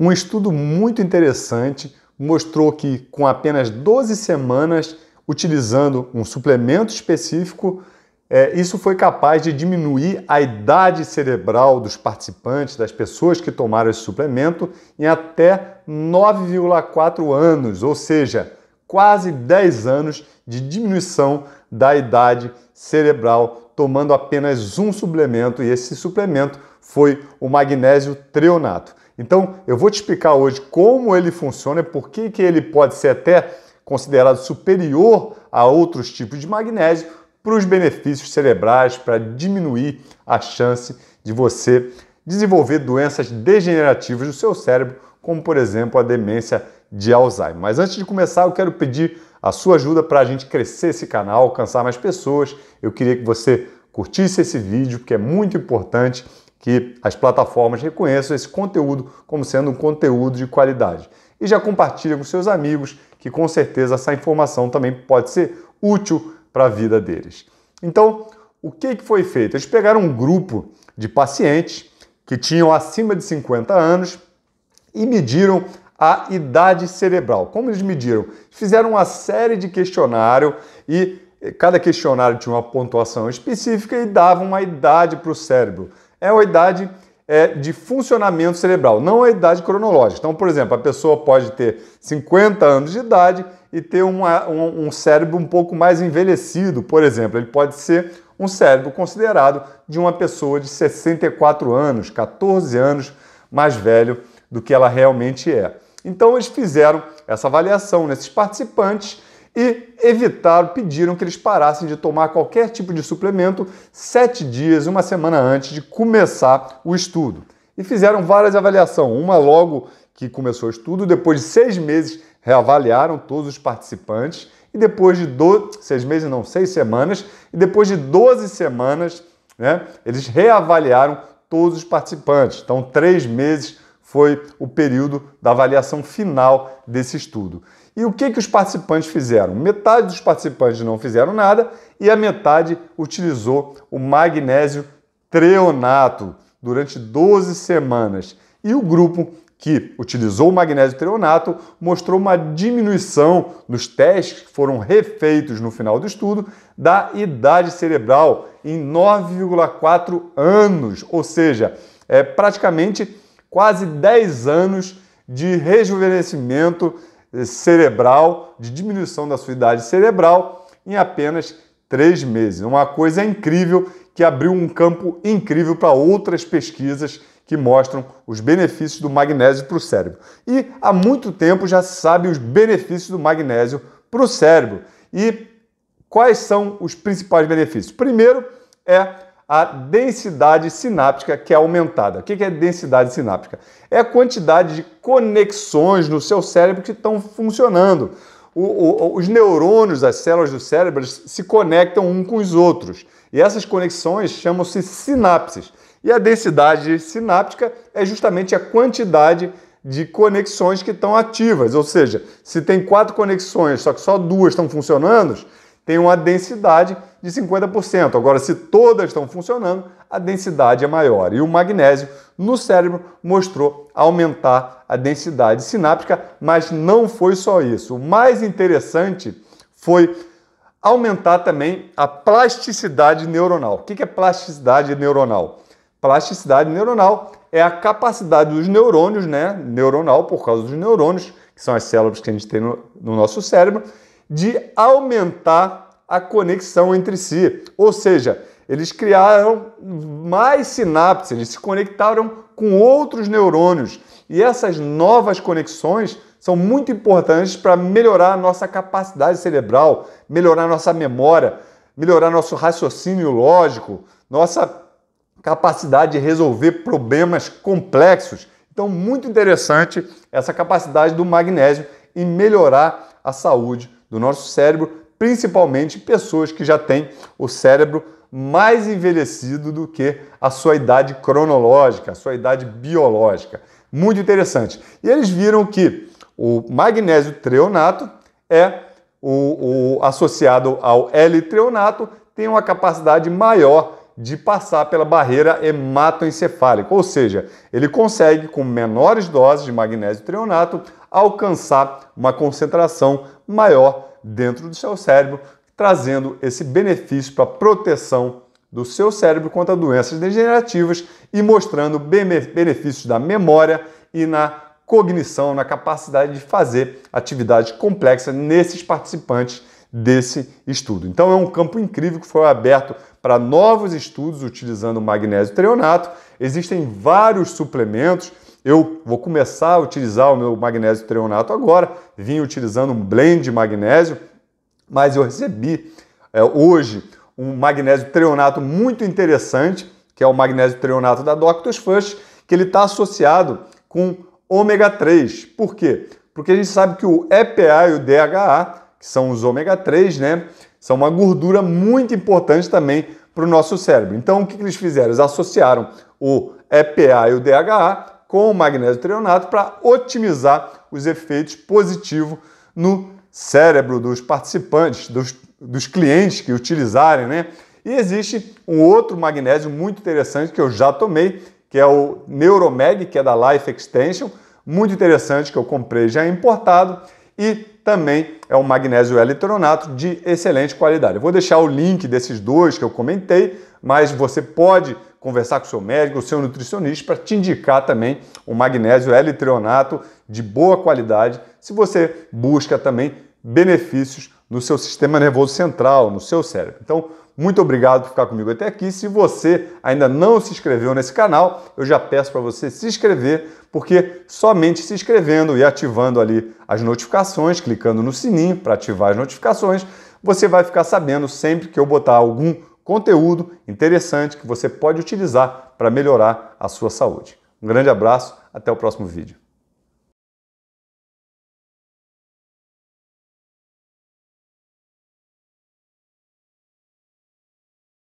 Um estudo muito interessante mostrou que, com apenas 12 semanas utilizando um suplemento específico, é, isso foi capaz de diminuir a idade cerebral dos participantes, das pessoas que tomaram esse suplemento, em até 9,4 anos, ou seja, quase 10 anos de diminuição da idade cerebral tomando apenas um suplemento e esse suplemento foi o magnésio treonato. Então, eu vou te explicar hoje como ele funciona, e por que, que ele pode ser até considerado superior a outros tipos de magnésio para os benefícios cerebrais, para diminuir a chance de você desenvolver doenças degenerativas do seu cérebro, como por exemplo a demência de Alzheimer. Mas antes de começar, eu quero pedir a sua ajuda para a gente crescer esse canal, alcançar mais pessoas. Eu queria que você curtisse esse vídeo, porque é muito importante que as plataformas reconheçam esse conteúdo como sendo um conteúdo de qualidade. E já compartilhe com seus amigos, que com certeza essa informação também pode ser útil para a vida deles. Então, o que, que foi feito? Eles pegaram um grupo de pacientes que tinham acima de 50 anos e mediram a idade cerebral. Como eles mediram? Fizeram uma série de questionário e eh, cada questionário tinha uma pontuação específica e dava uma idade para o cérebro. É uma idade é, de funcionamento cerebral, não a idade cronológica. Então, por exemplo, a pessoa pode ter 50 anos de idade e ter uma, um, um cérebro um pouco mais envelhecido, por exemplo. Ele pode ser um cérebro considerado de uma pessoa de 64 anos, 14 anos mais velho do que ela realmente é. Então eles fizeram essa avaliação nesses participantes e evitaram, pediram que eles parassem de tomar qualquer tipo de suplemento sete dias, uma semana antes de começar o estudo. E fizeram várias avaliações, uma logo que começou o estudo, depois de seis meses reavaliaram todos os participantes e depois de do... seis meses, não, seis semanas, e depois de 12 semanas, né, eles reavaliaram todos os participantes. Então, três meses foi o período da avaliação final desse estudo. E o que, que os participantes fizeram? Metade dos participantes não fizeram nada e a metade utilizou o magnésio treonato durante 12 semanas. E o grupo que utilizou o magnésio treonato mostrou uma diminuição nos testes que foram refeitos no final do estudo da idade cerebral em 9,4 anos, ou seja, é praticamente quase 10 anos de rejuvenescimento cerebral, de diminuição da sua idade cerebral em apenas três meses. Uma coisa incrível que abriu um campo incrível para outras pesquisas que mostram os benefícios do magnésio para o cérebro. E há muito tempo já se sabe os benefícios do magnésio para o cérebro. E quais são os principais benefícios? Primeiro é a densidade sináptica que é aumentada. O que é densidade sináptica? É a quantidade de conexões no seu cérebro que estão funcionando. O, o, os neurônios, as células do cérebro, se conectam um com os outros. E essas conexões chamam-se sinapses. E a densidade sináptica é justamente a quantidade de conexões que estão ativas. Ou seja, se tem quatro conexões, só que só duas estão funcionando, tem uma densidade de 50%. Agora, se todas estão funcionando, a densidade é maior. E o magnésio no cérebro mostrou aumentar a densidade sináptica, mas não foi só isso. O mais interessante foi aumentar também a plasticidade neuronal. O que é plasticidade neuronal? Plasticidade neuronal é a capacidade dos neurônios, né? Neuronal, por causa dos neurônios, que são as células que a gente tem no, no nosso cérebro, de aumentar a conexão entre si. Ou seja, eles criaram mais sinapses, eles se conectaram com outros neurônios. E essas novas conexões são muito importantes para melhorar a nossa capacidade cerebral, melhorar a nossa memória, melhorar nosso raciocínio lógico, nossa capacidade de resolver problemas complexos. Então, muito interessante essa capacidade do magnésio em melhorar a saúde do nosso cérebro, principalmente pessoas que já têm o cérebro mais envelhecido do que a sua idade cronológica, a sua idade biológica. Muito interessante. E eles viram que o magnésio treonato é o, o associado ao L-treonato tem uma capacidade maior de passar pela barreira hematoencefálica, ou seja, ele consegue com menores doses de magnésio treonato alcançar uma concentração maior dentro do seu cérebro, trazendo esse benefício para a proteção do seu cérebro contra doenças degenerativas e mostrando benefícios da memória e na cognição, na capacidade de fazer atividade complexa nesses participantes desse estudo. Então é um campo incrível que foi aberto para novos estudos utilizando magnésio treonato. Existem vários suplementos eu vou começar a utilizar o meu magnésio treonato agora, vim utilizando um blend de magnésio, mas eu recebi é, hoje um magnésio treonato muito interessante, que é o magnésio treonato da Doctor's First, que ele está associado com ômega 3. Por quê? Porque a gente sabe que o EPA e o DHA, que são os ômega 3, né, são uma gordura muito importante também para o nosso cérebro. Então, o que, que eles fizeram? Eles associaram o EPA e o DHA com o magnésio trionato para otimizar os efeitos positivos no cérebro dos participantes, dos, dos clientes que utilizarem, né? E existe um outro magnésio muito interessante que eu já tomei, que é o Neuromeg, que é da Life Extension, muito interessante que eu comprei já importado e também é um magnésio L-tronato de excelente qualidade. Eu vou deixar o link desses dois que eu comentei, mas você pode conversar com o seu médico, o seu nutricionista, para te indicar também o magnésio L-treonato de boa qualidade, se você busca também benefícios no seu sistema nervoso central, no seu cérebro. Então, muito obrigado por ficar comigo até aqui. Se você ainda não se inscreveu nesse canal, eu já peço para você se inscrever, porque somente se inscrevendo e ativando ali as notificações, clicando no sininho para ativar as notificações, você vai ficar sabendo sempre que eu botar algum conteúdo interessante que você pode utilizar para melhorar a sua saúde. Um grande abraço, até o próximo vídeo.